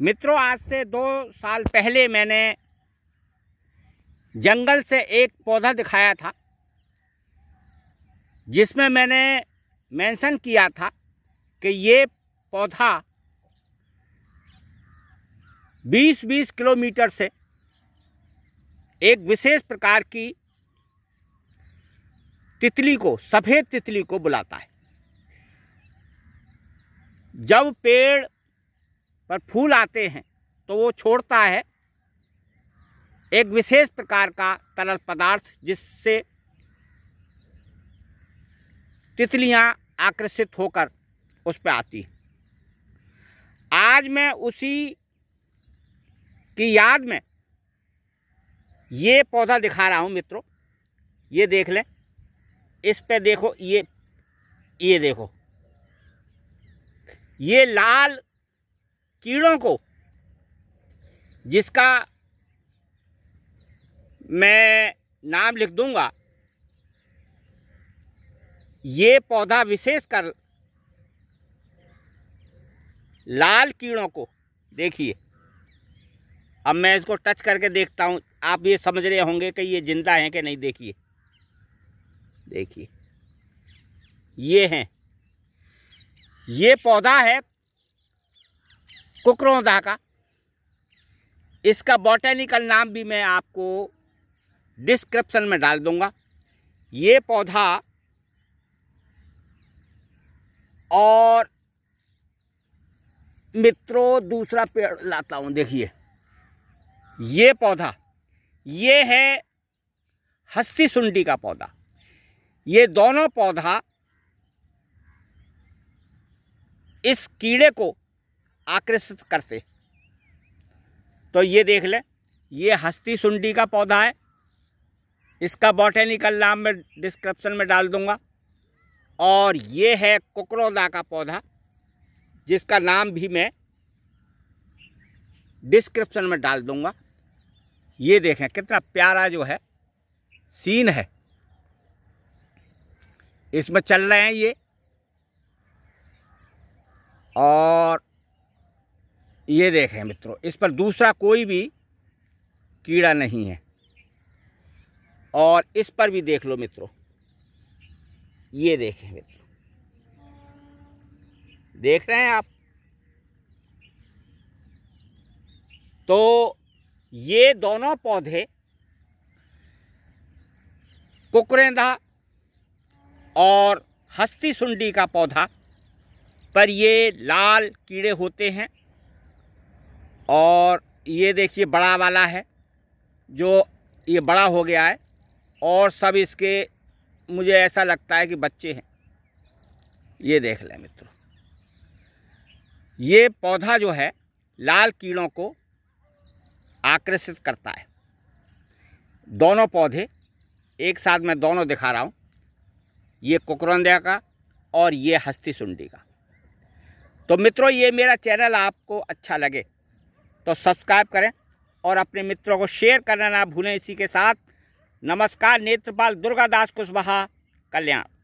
मित्रों आज से दो साल पहले मैंने जंगल से एक पौधा दिखाया था जिसमें मैंने मेंशन किया था कि ये पौधा 20-20 किलोमीटर से एक विशेष प्रकार की तितली को सफ़ेद तितली को बुलाता है जब पेड़ पर फूल आते हैं तो वो छोड़ता है एक विशेष प्रकार का तरल पदार्थ जिससे तितलियां आकर्षित होकर उस पर आती आज मैं उसी की याद में ये पौधा दिखा रहा हूँ मित्रों ये देख लें इस पे देखो ये ये देखो ये लाल कीड़ों को जिसका मैं नाम लिख दूंगा ये पौधा विशेषकर लाल कीड़ों को देखिए अब मैं इसको टच करके देखता हूँ आप ये समझ रहे होंगे कि ये जिंदा हैं कि नहीं देखिए देखिए ये हैं ये पौधा है कुकरोदा का इसका बॉटेनिकल नाम भी मैं आपको डिस्क्रिप्शन में डाल दूंगा ये पौधा और मित्रों दूसरा पेड़ लाता हूँ देखिए ये पौधा ये है हस्ती सुंडी का पौधा ये दोनों पौधा इस कीड़े को आकर्षित करते तो ये देख लें ये हस्ती सुंडी का पौधा है इसका बॉटेनिकल नाम मैं डिस्क्रिप्शन में डाल दूंगा और ये है कुकरोदा का पौधा जिसका नाम भी मैं डिस्क्रिप्शन में डाल दूंगा ये देखें कितना प्यारा जो है सीन है इसमें चल रहे हैं ये और ये देखें मित्रों इस पर दूसरा कोई भी कीड़ा नहीं है और इस पर भी देख लो मित्रों ये देखें मित्रों देख रहे हैं आप तो ये दोनों पौधे कुकरेंदा और हस्ती सुंडी का पौधा पर ये लाल कीड़े होते हैं और ये देखिए बड़ा वाला है जो ये बड़ा हो गया है और सब इसके मुझे ऐसा लगता है कि बच्चे हैं ये देख लें मित्रों ये पौधा जो है लाल कीड़ों को आकर्षित करता है दोनों पौधे एक साथ मैं दोनों दिखा रहा हूँ ये कुकरंदा का और ये हस्ती सुंडी का तो मित्रों ये मेरा चैनल आपको अच्छा लगे तो सब्सक्राइब करें और अपने मित्रों को शेयर करना ना भूलें इसी के साथ नमस्कार नेत्रपाल दुर्गादास कुशवाहा कल्याण